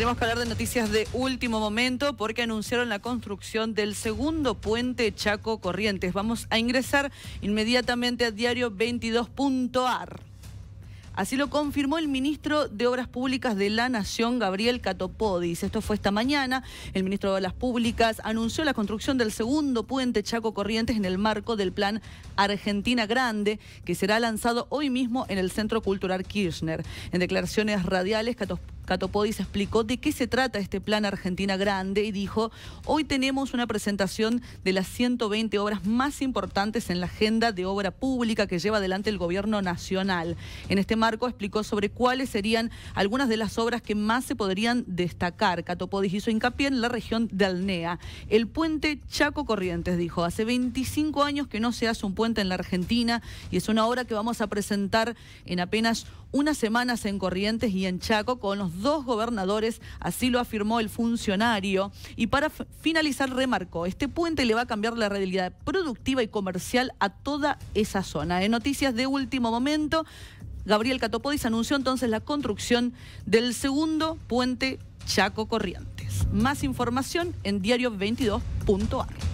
Tenemos que hablar de noticias de último momento porque anunciaron la construcción del segundo puente Chaco Corrientes. Vamos a ingresar inmediatamente a diario 22.ar. Así lo confirmó el ministro de Obras Públicas de la Nación, Gabriel Catopodis. Esto fue esta mañana. El ministro de Obras Públicas anunció la construcción del segundo puente Chaco Corrientes en el marco del plan Argentina Grande, que será lanzado hoy mismo en el Centro Cultural Kirchner. En declaraciones radiales, Catopodis Catopodis explicó de qué se trata este plan Argentina Grande y dijo, hoy tenemos una presentación de las 120 obras más importantes en la agenda de obra pública que lleva adelante el gobierno nacional. En este marco explicó sobre cuáles serían algunas de las obras que más se podrían destacar. Catopodis hizo hincapié en la región de Alnea. El puente Chaco Corrientes, dijo, hace 25 años que no se hace un puente en la Argentina y es una obra que vamos a presentar en apenas unas semanas en Corrientes y en Chaco con los dos gobernadores, así lo afirmó el funcionario. Y para finalizar, remarcó, este puente le va a cambiar la realidad productiva y comercial a toda esa zona. En noticias de último momento, Gabriel Catopodis anunció entonces la construcción del segundo puente Chaco Corrientes. Más información en diario22.ar.